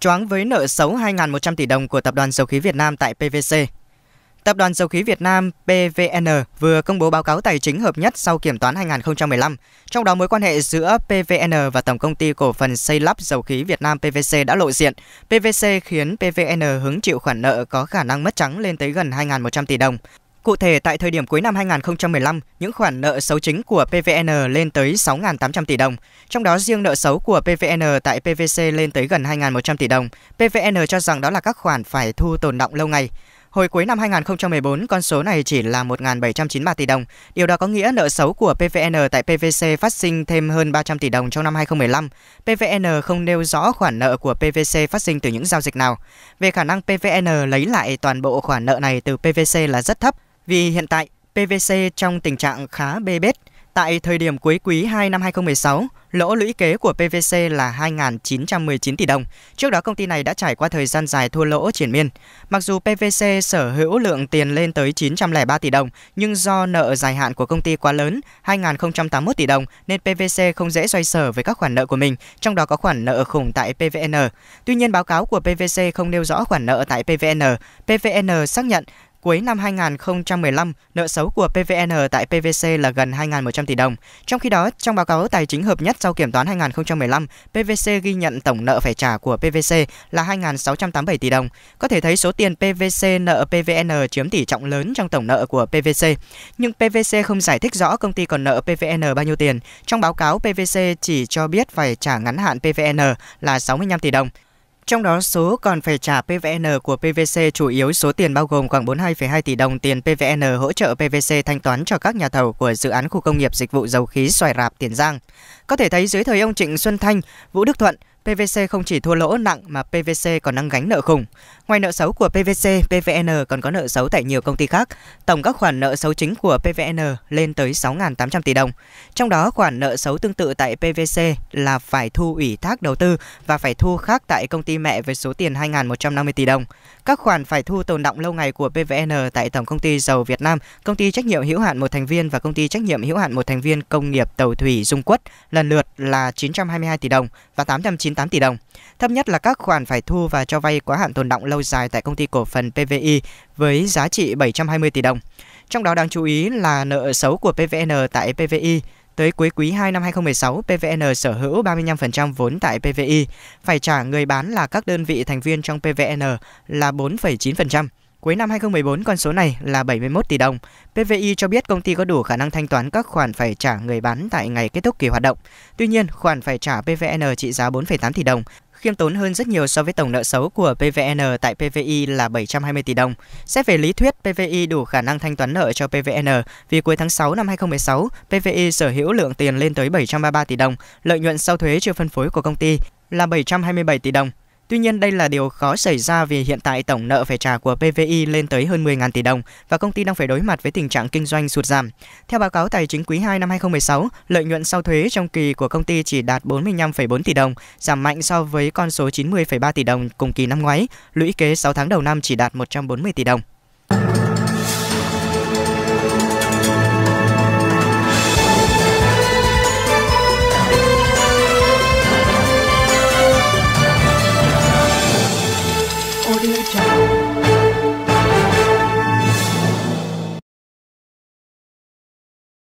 choáng với nợ xấu 2.100 tỷ đồng của Tập đoàn Dầu khí Việt Nam tại PVC. Tập đoàn Dầu khí Việt Nam PVN vừa công bố báo cáo tài chính hợp nhất sau kiểm toán 2015, trong đó mối quan hệ giữa PVN và Tổng công ty cổ phần xây lắp dầu khí Việt Nam PVC đã lộ diện. PVC khiến PVN hứng chịu khoản nợ có khả năng mất trắng lên tới gần 2.100 tỷ đồng. Cụ thể, tại thời điểm cuối năm 2015, những khoản nợ xấu chính của PVN lên tới 6.800 tỷ đồng, trong đó riêng nợ xấu của PVN tại PVC lên tới gần 2.100 tỷ đồng. PVN cho rằng đó là các khoản phải thu tồn động lâu ngày. Hồi cuối năm 2014, con số này chỉ là 1.793 tỷ đồng. Điều đó có nghĩa nợ xấu của PVN tại PVC phát sinh thêm hơn 300 tỷ đồng trong năm 2015. PVN không nêu rõ khoản nợ của PVC phát sinh từ những giao dịch nào. Về khả năng PVN lấy lại toàn bộ khoản nợ này từ PVC là rất thấp, vì hiện tại PVC trong tình trạng khá bê bết. Tại thời điểm cuối quý 2 năm 2016, lỗ lũy kế của PVC là 2.919 tỷ đồng. Trước đó công ty này đã trải qua thời gian dài thua lỗ triển miên. Mặc dù PVC sở hữu lượng tiền lên tới 903 tỷ đồng, nhưng do nợ dài hạn của công ty quá lớn, 2.081 tỷ đồng, nên PVC không dễ xoay sở với các khoản nợ của mình, trong đó có khoản nợ khủng tại PVN. Tuy nhiên báo cáo của PVC không nêu rõ khoản nợ tại PVN. PVN xác nhận Cuối năm 2015, nợ xấu của PVN tại PVC là gần 2.100 tỷ đồng. Trong khi đó, trong báo cáo tài chính hợp nhất sau kiểm toán 2015, PVC ghi nhận tổng nợ phải trả của PVC là 2.687 tỷ đồng. Có thể thấy số tiền PVC nợ PVN chiếm tỷ trọng lớn trong tổng nợ của PVC. Nhưng PVC không giải thích rõ công ty còn nợ PVN bao nhiêu tiền. Trong báo cáo, PVC chỉ cho biết phải trả ngắn hạn PVN là 65 tỷ đồng. Trong đó, số còn phải trả PVN của PVC chủ yếu số tiền bao gồm khoảng 42,2 tỷ đồng tiền PVN hỗ trợ PVC thanh toán cho các nhà thầu của dự án khu công nghiệp dịch vụ dầu khí Xoài Rạp Tiền Giang. Có thể thấy dưới thời ông Trịnh Xuân Thanh, Vũ Đức Thuận, PVC không chỉ thua lỗ nặng mà PVC còn đang gánh nợ khủng. Ngoài nợ xấu của PVC, PVN còn có nợ xấu tại nhiều công ty khác. Tổng các khoản nợ xấu chính của PVN lên tới 6.800 tỷ đồng. Trong đó khoản nợ xấu tương tự tại PVC là phải thu ủy thác đầu tư và phải thu khác tại công ty mẹ với số tiền 2.150 tỷ đồng. Các khoản phải thu tồn động lâu ngày của PVN tại Tổng công ty Dầu Việt Nam, công ty trách nhiệm hữu hạn một thành viên và công ty trách nhiệm hữu hạn một thành viên công nghiệp tàu thủy Dung Quất lần lượt là 922 tỷ đồng và 890 98 tỷ đồng. Thấp nhất là các khoản phải thu và cho vay quá hạn tồn động lâu dài tại công ty cổ phần PVI với giá trị 720 tỷ đồng. Trong đó đáng chú ý là nợ xấu của PVN tại PVI Tới cuối quý 2 năm 2016, PVN sở hữu 35% vốn tại PVI, phải trả người bán là các đơn vị thành viên trong PVN là 4,9%. Cuối năm 2014, con số này là 71 tỷ đồng. PVI cho biết công ty có đủ khả năng thanh toán các khoản phải trả người bán tại ngày kết thúc kỳ hoạt động. Tuy nhiên, khoản phải trả PVN trị giá 4,8 tỷ đồng, khiêm tốn hơn rất nhiều so với tổng nợ xấu của PVN tại PVI là 720 tỷ đồng. Xét về lý thuyết, PVI đủ khả năng thanh toán nợ cho PVN vì cuối tháng 6 năm 2016, PVI sở hữu lượng tiền lên tới 733 tỷ đồng, lợi nhuận sau thuế chưa phân phối của công ty là 727 tỷ đồng. Tuy nhiên, đây là điều khó xảy ra vì hiện tại tổng nợ phải trả của PVI lên tới hơn 10.000 tỷ đồng và công ty đang phải đối mặt với tình trạng kinh doanh sụt giảm. Theo báo cáo tài chính quý 2 năm 2016, lợi nhuận sau thuế trong kỳ của công ty chỉ đạt 45,4 tỷ đồng, giảm mạnh so với con số 90,3 tỷ đồng cùng kỳ năm ngoái, lũy kế 6 tháng đầu năm chỉ đạt 140 tỷ đồng.